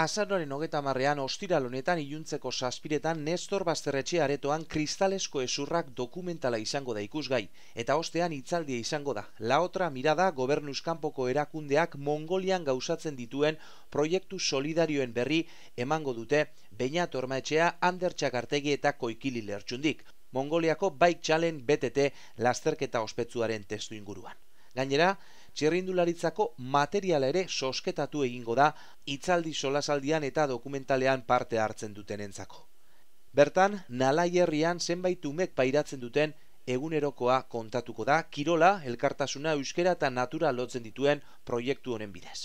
Azarroaren hogeta marrean ostiral honetan iluntzeko saspiretan Nestor Basterretxe aretoan kristalesko esurrak dokumentala izango da ikusgai. Eta ostean itzaldia izango da. Laotra mirada Gobernuzkanpoko erakundeak Mongolian gauzatzen dituen proiektu solidarioen berri emango dute baina tormaetxea Ander artegi eta koikili lertxundik. Mongoliako baik txalen betete lasterketa ospetsuaren testu inguruan. Gainera, txerrindularitzako materiala ere sosketatu egingo da itzaldi solasaldian eta dokumentalean parte hartzen dutenentzako. Bertan, nalaierrian zenbait umek pairatzen duten egunerokoa kontatuko da Kirola, elkartasuna euskera eta natura lotzen dituen proiektu honen bidez.